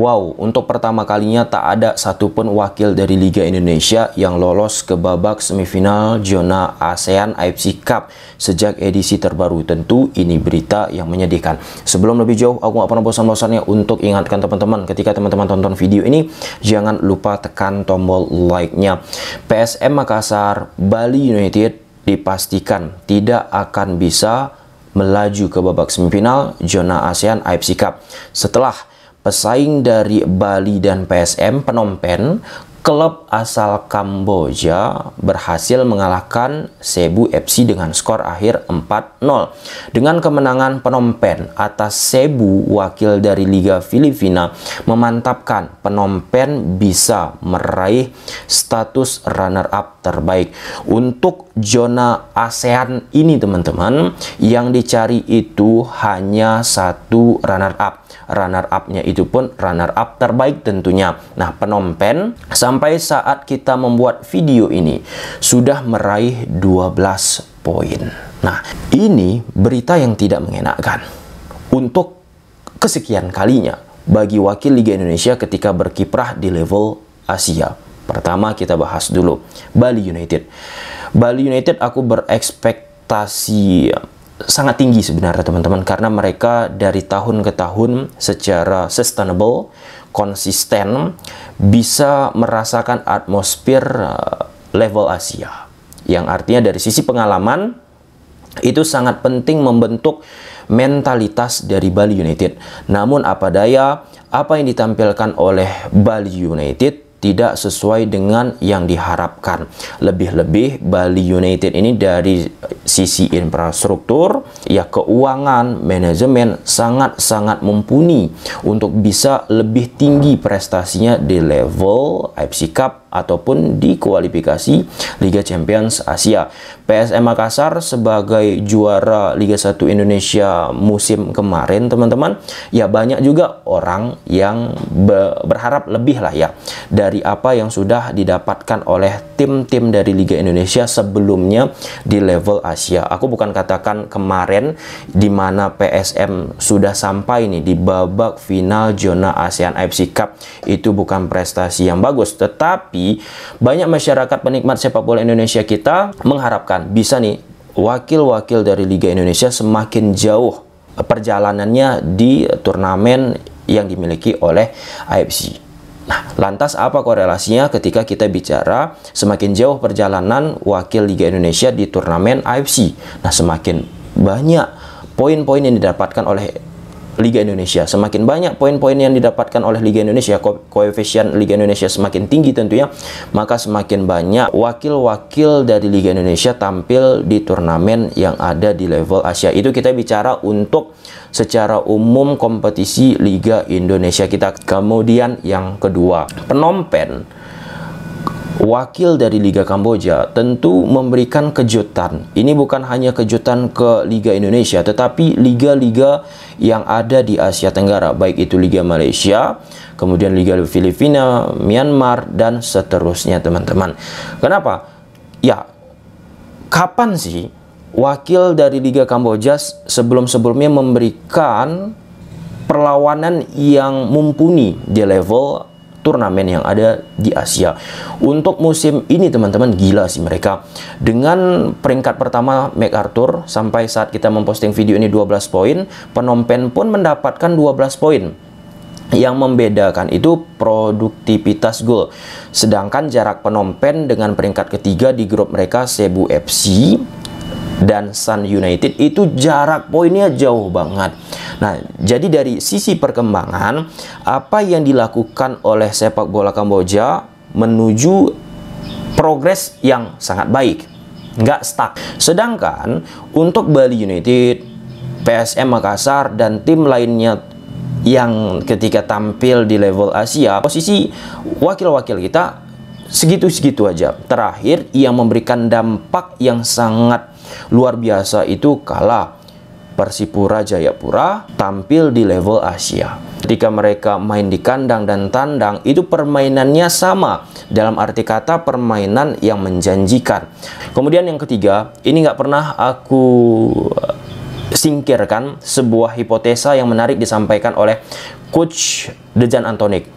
Wow, untuk pertama kalinya tak ada satupun wakil dari Liga Indonesia yang lolos ke babak semifinal zona ASEAN AFC Cup sejak edisi terbaru. Tentu ini berita yang menyedihkan. Sebelum lebih jauh, aku nggak pernah bosan-bosannya untuk ingatkan teman-teman ketika teman-teman tonton video ini, jangan lupa tekan tombol like-nya. PSM Makassar, Bali United dipastikan tidak akan bisa melaju ke babak semifinal zona ASEAN AFC Cup setelah pesaing dari Bali dan PSM Penompen klub asal Kamboja berhasil mengalahkan Cebu FC dengan skor akhir 4-0. Dengan kemenangan Penompen atas Cebu, wakil dari Liga Filipina memantapkan Penompen bisa meraih status runner-up terbaik. Untuk zona ASEAN ini teman-teman, yang dicari itu hanya satu runner-up. Runner-upnya itu pun runner-up terbaik tentunya. Nah, Penompen sampai saat kita membuat video ini sudah meraih 12 poin. Nah, ini berita yang tidak mengenakkan untuk kesekian kalinya bagi wakil Liga Indonesia ketika berkiprah di level Asia. Pertama kita bahas dulu Bali United. Bali United aku berekspektasi sangat tinggi sebenarnya teman-teman karena mereka dari tahun ke tahun secara sustainable, konsisten bisa merasakan atmosfer eh, level Asia. Yang artinya dari sisi pengalaman itu sangat penting membentuk mentalitas dari Bali United. Namun apa daya apa yang ditampilkan oleh Bali United tidak sesuai dengan yang diharapkan. Lebih-lebih Bali United ini dari sisi infrastruktur, ya keuangan, manajemen sangat-sangat mumpuni untuk bisa lebih tinggi prestasinya di level AFC Cup ataupun di kualifikasi Liga Champions Asia. PSM Makassar sebagai juara Liga 1 Indonesia musim kemarin teman-teman ya banyak juga orang yang be berharap lebih lah ya dari apa yang sudah didapatkan oleh tim-tim dari Liga Indonesia sebelumnya di level Asia. Aku bukan katakan kemarin di mana PSM sudah sampai nih di babak final zona ASEAN AFC Cup itu bukan prestasi yang bagus, tetapi banyak masyarakat penikmat sepak bola Indonesia kita mengharapkan bisa nih wakil-wakil dari Liga Indonesia semakin jauh perjalanannya di turnamen yang dimiliki oleh AFC. Nah, lantas apa korelasinya ketika kita bicara semakin jauh perjalanan wakil Liga Indonesia di turnamen AFC? Nah, semakin banyak poin-poin yang didapatkan oleh Liga Indonesia. Semakin banyak poin-poin yang didapatkan oleh Liga Indonesia, ko koefisien Liga Indonesia semakin tinggi tentunya, maka semakin banyak wakil-wakil dari Liga Indonesia tampil di turnamen yang ada di level Asia. Itu kita bicara untuk secara umum kompetisi Liga Indonesia kita. Kemudian yang kedua, penompen wakil dari Liga Kamboja tentu memberikan kejutan. Ini bukan hanya kejutan ke Liga Indonesia, tetapi liga-liga yang ada di Asia Tenggara, baik itu Liga Malaysia, kemudian Liga Filipina, Myanmar, dan seterusnya, teman-teman. Kenapa? Ya, kapan sih wakil dari Liga Kamboja sebelum-sebelumnya memberikan perlawanan yang mumpuni di level turnamen yang ada di Asia. Untuk musim ini teman-teman gila sih mereka. Dengan peringkat pertama MacArthur sampai saat kita memposting video ini 12 poin, Penompen pun mendapatkan 12 poin. Yang membedakan itu produktivitas gol. Sedangkan jarak Penompen dengan peringkat ketiga di grup mereka Cebu FC dan Sun United itu jarak poinnya jauh banget. Nah, jadi dari sisi perkembangan, apa yang dilakukan oleh sepak bola Kamboja menuju progres yang sangat baik. Nggak stuck. Sedangkan untuk Bali United, PSM Makassar, dan tim lainnya yang ketika tampil di level Asia, posisi wakil-wakil kita segitu-segitu aja. Terakhir, yang memberikan dampak yang sangat luar biasa itu kalah Persipura Jayapura tampil di level Asia. Ketika mereka main di kandang dan tandang, itu permainannya sama. Dalam arti kata permainan yang menjanjikan. Kemudian yang ketiga, ini nggak pernah aku eh, singkirkan sebuah hipotesa yang menarik disampaikan oleh Coach Dejan Antonik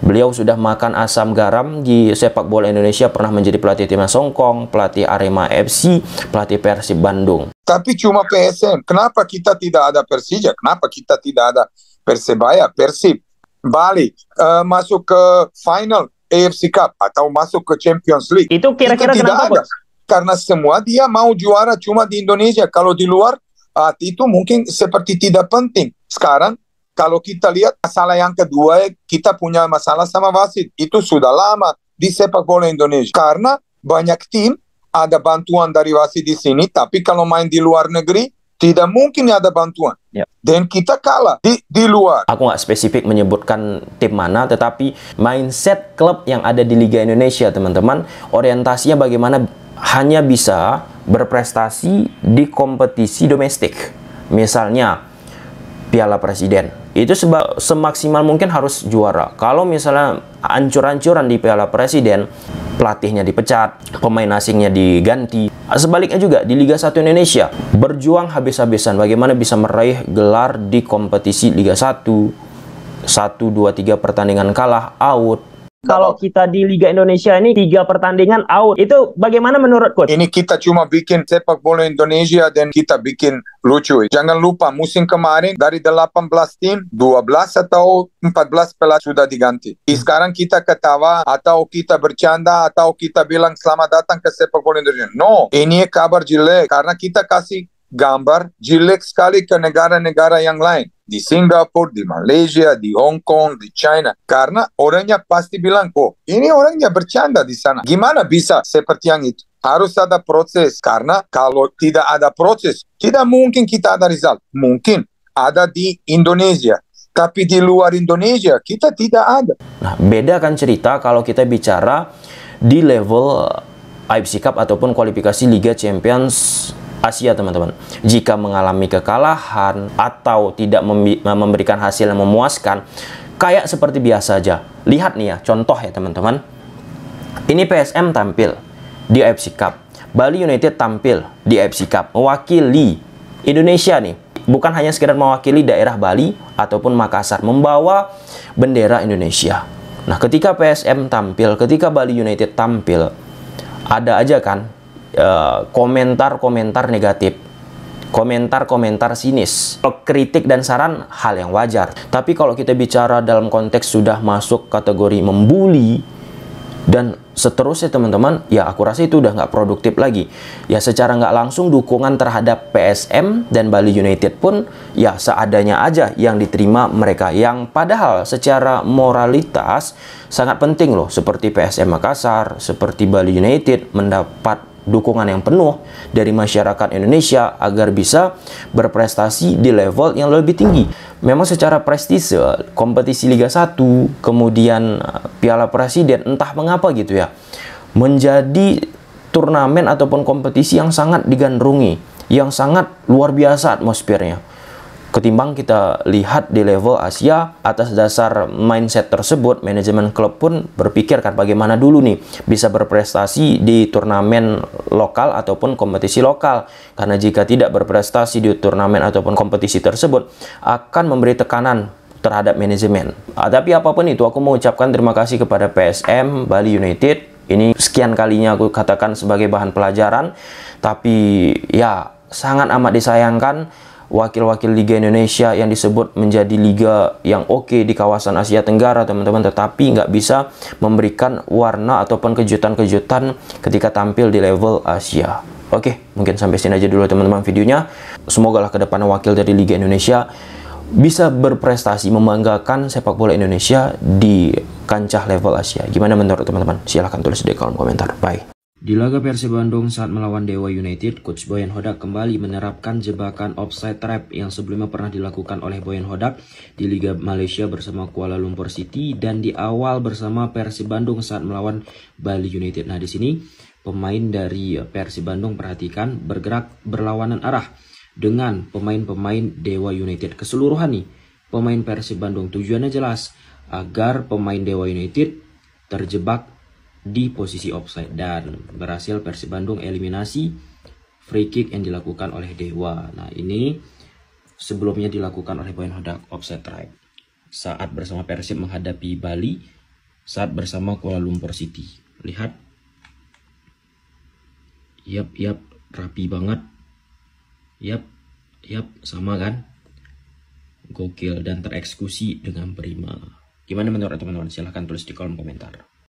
Beliau sudah makan asam garam di sepak bola Indonesia, pernah menjadi pelatih timnas Songkong, pelatih Arema FC, pelatih Persib Bandung. Tapi cuma PSM. Kenapa kita tidak ada Persija? Kenapa kita tidak ada Persebaya, Persib, Bali uh, eh, masuk ke final AFC Cup atau masuk ke Champions League? Itu kira-kira kenapa? Tidak ada. Karena semua dia mau juara cuma di Indonesia. Kalau di luar uh, itu mungkin seperti tidak penting. Sekarang kalau kita lihat masalah yang kedua, kita punya masalah sama wasit. Itu sudah lama di sepak bola Indonesia. Karena banyak tim ada bantuan dari wasit di sini, tapi kalau main di luar negeri, tidak mungkin ada bantuan. Yep. Ya. Dan kita kalah di, di luar. Aku nggak spesifik menyebutkan tim mana, tetapi mindset klub yang ada di Liga Indonesia, teman-teman, orientasinya bagaimana hanya bisa berprestasi di kompetisi domestik. Misalnya, Piala Presiden, itu semaksimal mungkin harus juara. Kalau misalnya ancur-ancuran di Piala Presiden, pelatihnya dipecat, pemain asingnya diganti. Sebaliknya juga di Liga 1 Indonesia, berjuang habis-habisan bagaimana bisa meraih gelar di kompetisi Liga 1. 1 2 3 pertandingan kalah out kalau kita di Liga Indonesia ini tiga pertandingan out itu bagaimana menurut coach? Ini kita cuma bikin sepak bola Indonesia dan kita bikin lucu. Jangan lupa musim kemarin dari 18 tim 12 atau 14 pelat sudah diganti. Sekarang kita ketawa atau kita bercanda atau kita bilang selamat datang ke sepak bola Indonesia. No, ini kabar jelek karena kita kasih gambar jelek sekali ke negara-negara yang lain di Singapura, di Malaysia, di Hong Kong, di China. Karena orangnya pasti bilang, oh ini orangnya bercanda di sana. Gimana bisa seperti yang itu? Harus ada proses. Karena kalau tidak ada proses, tidak mungkin kita ada result. Mungkin ada di Indonesia. Tapi di luar Indonesia kita tidak ada. Nah, beda kan cerita kalau kita bicara di level AFC Cup ataupun kualifikasi Liga Champions Asia teman-teman. Jika mengalami kekalahan atau tidak memberikan hasil yang memuaskan, kayak seperti biasa aja. Lihat nih ya, contoh ya teman-teman. Ini PSM tampil di AFC Cup. Bali United tampil di AFC Cup, mewakili Indonesia nih. Bukan hanya sekedar mewakili daerah Bali ataupun Makassar, membawa bendera Indonesia. Nah, ketika PSM tampil, ketika Bali United tampil, ada aja kan Eh, komentar-komentar uh, negatif, komentar-komentar sinis. kritik dan saran hal yang wajar. Tapi kalau kita bicara dalam konteks sudah masuk kategori membuli dan seterusnya teman-teman, ya aku rasa itu udah nggak produktif lagi. Ya secara nggak langsung dukungan terhadap PSM dan Bali United pun ya seadanya aja yang diterima mereka. Yang padahal secara moralitas sangat penting loh, seperti PSM Makassar, seperti Bali United mendapat dukungan yang penuh dari masyarakat Indonesia agar bisa berprestasi di level yang lebih tinggi. Memang secara prestise kompetisi Liga 1 kemudian eh, Piala Presiden entah mengapa gitu ya menjadi turnamen ataupun kompetisi yang sangat digandrungi, yang sangat luar biasa atmosfernya Ketimbang kita lihat di level Asia, atas dasar mindset tersebut, manajemen klub pun berpikir kan bagaimana dulu nih bisa berprestasi di turnamen lokal ataupun kompetisi lokal. Karena jika tidak berprestasi di turnamen ataupun kompetisi tersebut, akan memberi tekanan terhadap manajemen. Ah, tapi apapun itu, aku mengucapkan terima kasih kepada PSM, Bali United. Ini sekian kalinya aku katakan sebagai bahan pelajaran. Tapi ya, sangat amat disayangkan wakil-wakil Liga Indonesia yang disebut menjadi liga yang oke okay di kawasan Asia Tenggara teman-teman tetapi nggak bisa memberikan warna ataupun kejutan-kejutan ketika tampil di level Asia. Oke, mungkin sampai sini aja dulu teman-teman videonya. Semoga lah ke depan wakil dari Liga Indonesia bisa berprestasi membanggakan sepak bola Indonesia di kancah level Asia. Gimana menurut teman-teman? Silahkan tulis di kolom komentar. Bye. Di laga Persib Bandung saat melawan Dewa United, Coach Boyan Hodak kembali menerapkan jebakan offside trap yang sebelumnya pernah dilakukan oleh Boyan Hodak di Liga Malaysia bersama Kuala Lumpur City dan di awal bersama Persib Bandung saat melawan Bali United. Nah, di sini pemain dari Persib Bandung perhatikan bergerak berlawanan arah dengan pemain-pemain Dewa United keseluruhan nih. Pemain Persib Bandung tujuannya jelas agar pemain Dewa United terjebak di posisi offside dan berhasil Persib Bandung eliminasi free kick yang dilakukan oleh Dewa. Nah ini sebelumnya dilakukan oleh Boyan Hodak offside try saat bersama Persib menghadapi Bali saat bersama Kuala Lumpur City. Lihat, yap yap rapi banget, yap yap sama kan, gokil dan tereksekusi dengan prima. Gimana menurut teman-teman? Silahkan tulis di kolom komentar.